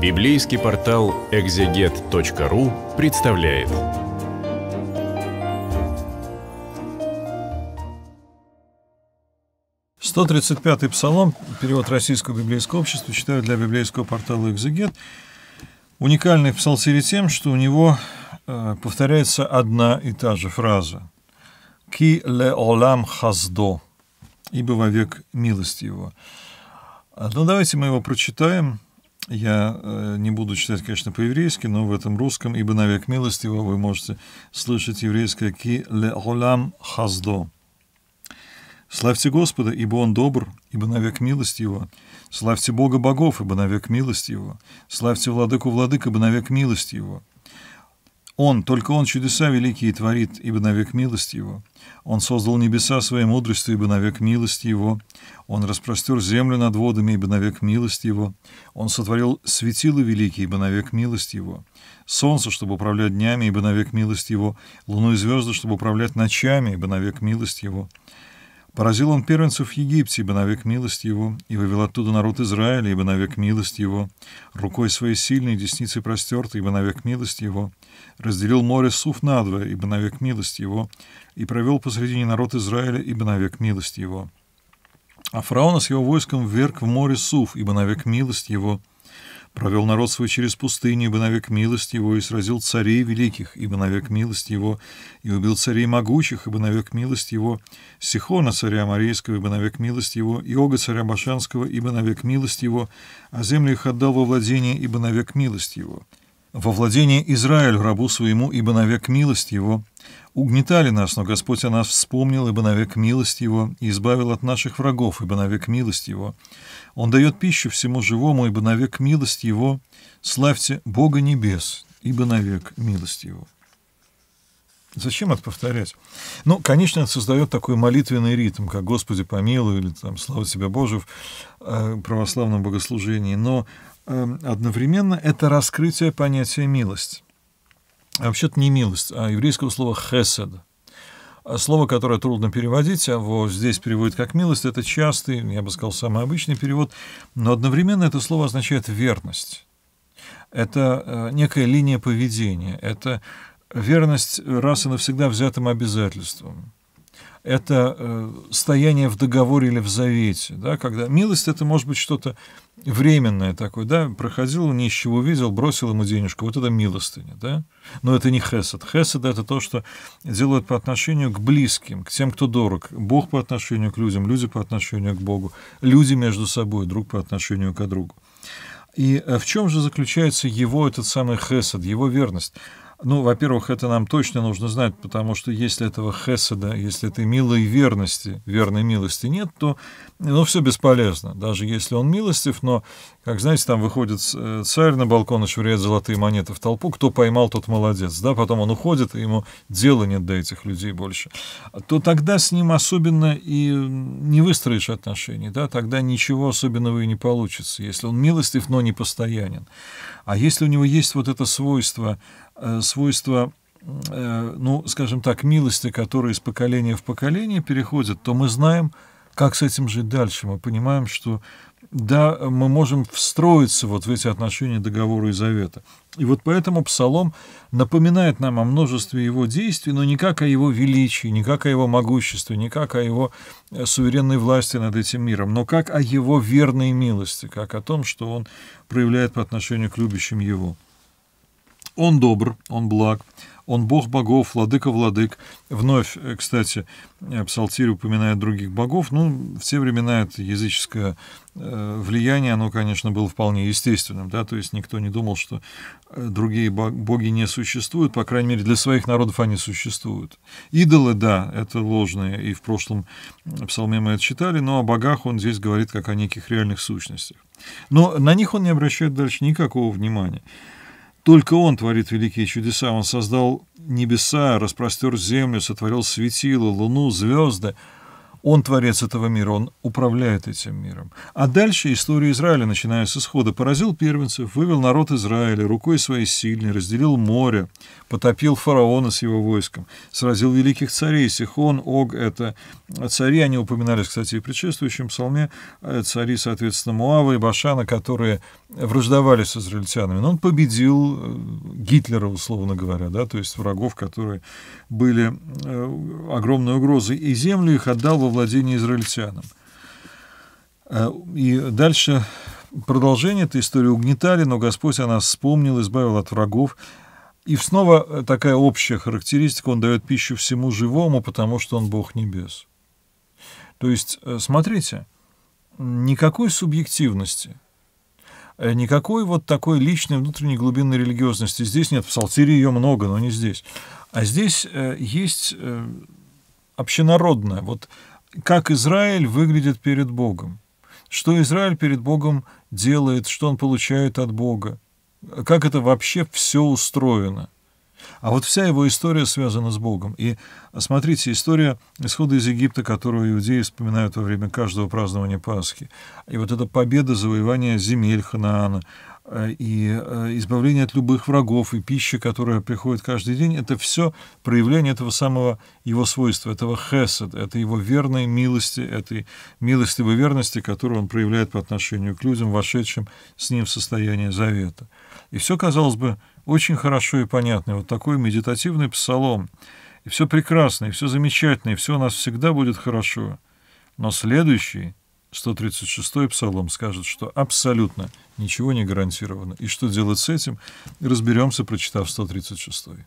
Библейский портал экзегет.ру представляет. Сто тридцать пятый псалом, перевод Российского библейского общества, читаю для библейского портала «Экзегет». Уникальный псалсири тем, что у него э, повторяется одна и та же фраза. «Ки ле олам хаздо» – «Ибо вовек милость его». А, ну, давайте мы его прочитаем – я э, не буду читать, конечно, по-еврейски, но в этом русском, ибо навек милость его, вы можете слышать еврейское «Ки ле олам хаздо». Славьте Господа, ибо Он добр, ибо навек милость Его. Славьте Бога богов, ибо навек милость Его. Славьте Владыку владык, ибо навек милость Его. Он, только Он чудеса великие творит, ибо навек милость Его. Он создал небеса своей мудростью, ибо навек милость Его. Он распростер землю над водами, ибо навек милость Его. Он сотворил светилы великие, ибо навек милость Его. Солнце, чтобы управлять днями, ибо навек милость Его. Луну и звезды, чтобы управлять ночами, ибо навек милость Его. Поразил он первенцев в Египте, ибо навек милость его, и вывел оттуда народ Израиля, ибо навек милость его, рукой своей сильной, десницы простертой, ибо навек милость его, разделил море Суф надвое, ибо навек милость его, и провел посредине народ Израиля, ибо навек милость его. А фараона с его войском вверг в море Суф, ибо навек милость его, Провел народ свой через пустыни, ибо навек милость его, и сразил царей великих, ибо навек милость его, и убил царей могучих, ибо навек милость его, Сихона царя Марийского, ибо навек милость его, Иога царя Башанского, ибо навек милость его, а землю их отдал во владение, ибо навек милость его» во владение Израиль рабу своему, ибо навек милость его, угнетали нас, но Господь о нас вспомнил, ибо навек милость Его, и избавил от наших врагов, ибо навек милость Его. Он дает пищу всему живому, ибо навек милость Его. Славьте Бога небес, ибо навек милость Его». Зачем это повторять? Ну, конечно, это создает такой молитвенный ритм, как «Господи помилуй» или там «Слава тебе, Боже» в э, православном богослужении, но эм, одновременно это раскрытие понятия «милость». А вообще-то не милость, а еврейского слова «хесед». А слово, которое трудно переводить, а вот здесь переводит как «милость», это частый, я бы сказал, самый обычный перевод, но одновременно это слово означает «верность». Это э, некая линия поведения, это верность раз и навсегда взятым обязательством это э, стояние в договоре или в завете, да, когда милость это может быть что-то временное такое, да, проходил нищего, увидел, бросил ему денежку, вот это милостыня, да, но это не хесед. Хесед это то, что делают по отношению к близким, к тем, кто дорог, Бог по отношению к людям, люди по отношению к Богу, люди между собой, друг по отношению к другу. И э, в чем же заключается его этот самый хесед, его верность? Ну, во-первых, это нам точно нужно знать, потому что если этого хеседа, если этой милой верности, верной милости нет, то ну, все бесполезно. Даже если он милостив, но, как знаете, там выходит э, царь на балкон и швыряет золотые монеты в толпу, кто поймал, тот молодец, да, потом он уходит, и ему дела нет до этих людей больше, то тогда с ним особенно и не выстроишь отношения, да, тогда ничего особенного и не получится, если он милостив, но не постоянен. А если у него есть вот это свойство Э, свойства, э, ну, скажем так, милости, которые из поколения в поколение переходят, то мы знаем, как с этим жить дальше. Мы понимаем, что да, мы можем встроиться вот в эти отношения договора и завета. И вот поэтому Псалом напоминает нам о множестве его действий, но не как о его величии, не как о его могуществе, не как о его э, суверенной власти над этим миром, но как о его верной милости, как о том, что он проявляет по отношению к любящим его. Он добр, он благ, он бог богов, владыка владык. Вновь, э, кстати, э, Псалтирь упоминает других богов. Ну, в те времена это языческое э, влияние, оно, конечно, было вполне естественным. Да? То есть никто не думал, что другие боги не существуют. По крайней мере, для своих народов они существуют. Идолы, да, это ложные. И в прошлом псалме мы это читали. Но о богах он здесь говорит как о неких реальных сущностях. Но на них он не обращает дальше никакого внимания. Только Он творит великие чудеса. Он создал небеса, распростер землю, сотворил светило, луну, звезды. Он творец этого мира, он управляет этим миром. А дальше история Израиля, начиная с исхода, поразил первенцев, вывел народ Израиля рукой своей сильной, разделил море, потопил фараона с его войском, сразил великих царей, Сихон, Ог, это э, цари, они упоминались, кстати, и в предшествующем псалме, э, цари, соответственно, Муава и Башана, которые враждовали с израильтянами. Но он победил э, Гитлера, условно говоря, да, то есть врагов, которые были огромной угрозой, и землю их отдал во владение израильтянам. И дальше продолжение этой истории угнетали, но Господь о нас вспомнил, избавил от врагов, и снова э, такая общая характеристика, он дает пищу всему живому, потому что он Бог небес. То есть, э, смотрите, никакой субъективности, э, никакой вот такой личной внутренней глубинной религиозности здесь нет. В Псалтире ее много, но не здесь. А здесь есть общенародное. Вот как Израиль выглядит перед Богом, что Израиль перед Богом делает, что он получает от Бога как это вообще все устроено. А вот вся его история связана с Богом. И смотрите, история исхода из Египта, которую иудеи вспоминают во время каждого празднования Пасхи. И вот эта победа завоевание земель Ханаана, э, и э, избавление от любых врагов, и пища, которая приходит каждый день, это все проявление этого самого его свойства, этого хесед, это его верной милости, этой милостивой верности, которую он проявляет по отношению к людям, вошедшим с ним в состояние завета. И все, казалось бы, очень хорошо и понятно. Вот такой медитативный псалом. И все прекрасно, и все замечательно, и все у нас всегда будет хорошо. Но следующий, 136-й псалом, скажет, что абсолютно ничего не гарантировано. И что делать с этим, разберемся, прочитав 136-й.